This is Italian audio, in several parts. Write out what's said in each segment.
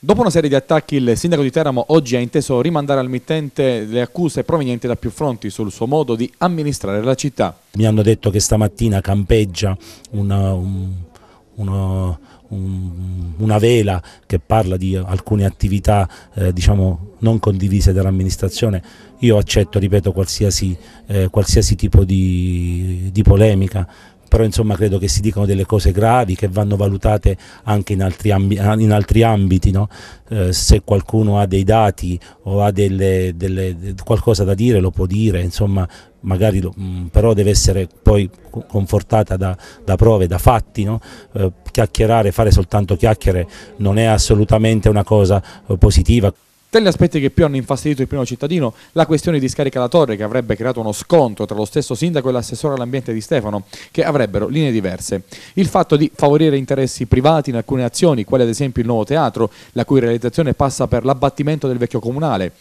Dopo una serie di attacchi, il sindaco di Teramo oggi ha inteso rimandare al mittente le accuse provenienti da più fronti sul suo modo di amministrare la città. Mi hanno detto che stamattina campeggia una, un, una, un, una vela che parla di alcune attività eh, diciamo, non condivise dall'amministrazione. Io accetto, ripeto, qualsiasi, eh, qualsiasi tipo di, di polemica però insomma credo che si dicano delle cose gravi che vanno valutate anche in altri, ambi in altri ambiti, no? eh, se qualcuno ha dei dati o ha delle, delle, qualcosa da dire lo può dire, insomma magari lo, mm, però deve essere poi confortata da, da prove, da fatti, no? eh, chiacchierare, fare soltanto chiacchiere non è assolutamente una cosa eh, positiva. Tra gli aspetti che più hanno infastidito il primo cittadino, la questione di Scarica la Torre, che avrebbe creato uno scontro tra lo stesso sindaco e l'assessore all'ambiente di Stefano, che avrebbero linee diverse. Il fatto di favorire interessi privati in alcune azioni, quali ad esempio il nuovo teatro, la cui realizzazione passa per l'abbattimento del vecchio comunale.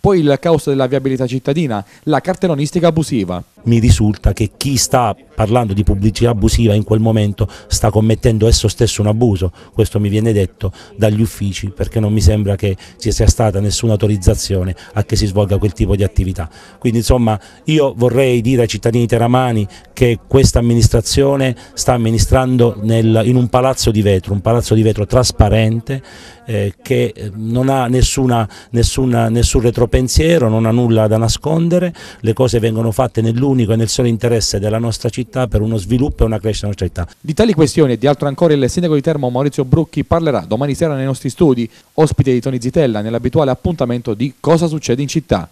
Poi il caos della viabilità cittadina, la cartellonistica abusiva mi risulta che chi sta parlando di pubblicità abusiva in quel momento sta commettendo esso stesso un abuso, questo mi viene detto dagli uffici perché non mi sembra che ci sia stata nessuna autorizzazione a che si svolga quel tipo di attività. Quindi insomma io vorrei dire ai cittadini teramani che questa amministrazione sta amministrando nel, in un palazzo di vetro, un palazzo di vetro trasparente eh, che eh, non ha nessuna, nessuna, nessun retropensiero, non ha nulla da nascondere, le cose vengono fatte nell'unico unico e nel solo interesse della nostra città per uno sviluppo e una crescita della nostra città. Di tali questioni e di altro ancora il sindaco di Termo Maurizio Brucchi parlerà domani sera nei nostri studi, ospite di Toni Zitella nell'abituale appuntamento di Cosa succede in città.